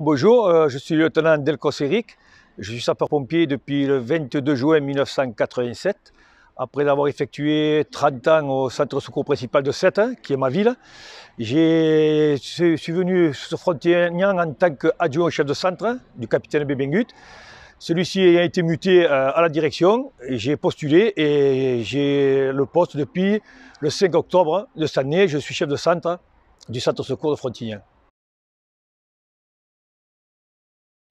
Bonjour, euh, je suis le lieutenant Delco Je suis sapeur-pompier depuis le 22 juin 1987. Après avoir effectué 30 ans au centre secours principal de Sète, hein, qui est ma ville, je suis venu sur Frontignan en tant qu'adjoint chef de centre hein, du capitaine Bébengut. Celui-ci ayant été muté euh, à la direction, j'ai postulé et j'ai le poste depuis le 5 octobre de cette année. Je suis chef de centre du centre secours de Frontignan.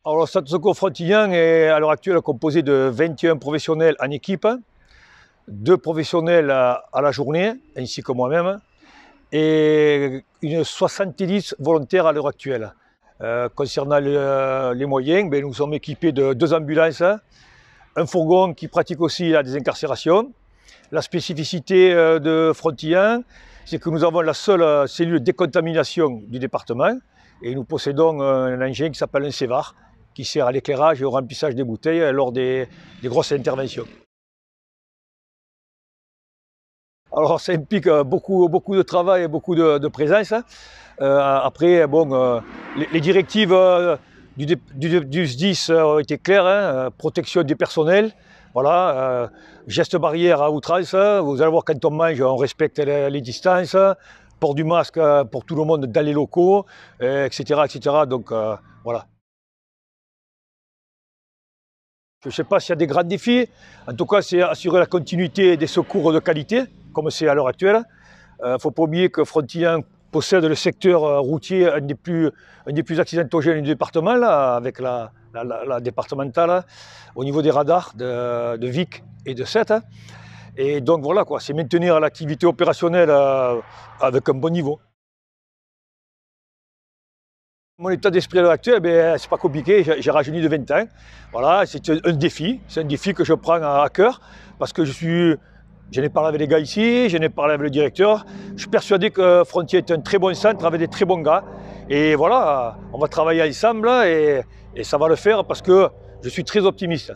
Alors, le Frontignan est à l'heure actuelle composé de 21 professionnels en équipe, deux professionnels à la journée, ainsi que moi-même, et une 70 volontaires à l'heure actuelle. Euh, concernant euh, les moyens, ben, nous sommes équipés de deux ambulances, un fourgon qui pratique aussi la désincarcération. La spécificité euh, de Frontillan, c'est que nous avons la seule cellule de décontamination du département et nous possédons un engin qui s'appelle un Sévar, qui sert à l'éclairage et au remplissage des bouteilles euh, lors des, grosses interventions. Alors ça implique euh, beaucoup, beaucoup de travail et beaucoup de, présence. Hein. Euh, après, les, directives du, du, SDIS ont été claires, hein, protection du personnel, voilà, gestes barrières à outrance, hein. vous allez voir quand on mange, on respecte les, distances, port du masque pour tout le monde dans les locaux, etc. etc. donc voilà. Je ne sais pas s'il y a des grands défis. En tout cas, c'est assurer la continuité des secours de qualité, comme c'est à l'heure actuelle. Il euh, ne faut pas oublier que Frontillan possède le secteur euh, routier, un des plus, des plus accidentogènes du département, avec la, départementale, au niveau des radars de, Vic et de Sète. Hein. Et donc voilà, quoi, c'est maintenir l'activité opérationnelle euh, avec un bon niveau. Mon état d'esprit à l'heure actuelle, ben, c'est pas compliqué, j'ai rajeuni de 20 ans. Voilà, c'est un défi, c'est un défi que je prends à cœur parce que je suis. je n'ai parlé avec les gars ici, je n'ai parlé avec le directeur. Je suis persuadé que Frontier est un très bon centre avec des très bons gars. Et voilà, on va travailler ensemble et ça va le faire parce que je suis très optimiste.